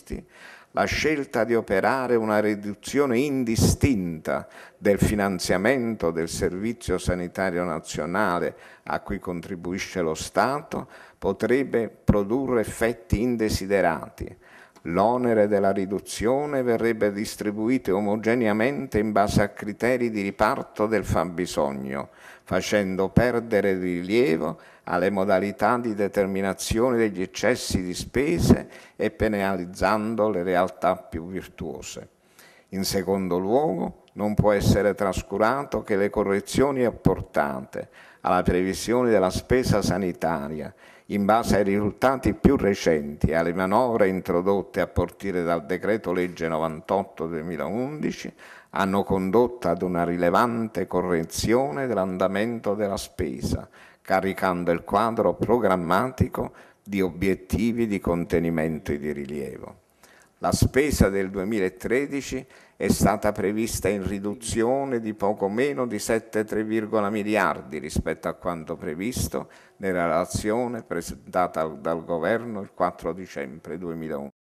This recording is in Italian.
acquisti, la scelta di operare una riduzione indistinta del finanziamento del Servizio Sanitario Nazionale a cui contribuisce lo Stato potrebbe produrre effetti indesiderati, L'onere della riduzione verrebbe distribuito omogeneamente in base a criteri di riparto del fabbisogno, facendo perdere di rilievo alle modalità di determinazione degli eccessi di spese e penalizzando le realtà più virtuose. In secondo luogo, non può essere trascurato che le correzioni apportate alla previsione della spesa sanitaria in base ai risultati più recenti e alle manovre introdotte a partire dal decreto legge 98-2011, hanno condotto ad una rilevante correzione dell'andamento della spesa, caricando il quadro programmatico di obiettivi di contenimento e di rilievo. La spesa del 2013 è stata prevista in riduzione di poco meno di 7,3 miliardi rispetto a quanto previsto nella relazione presentata dal Governo il 4 dicembre 2011.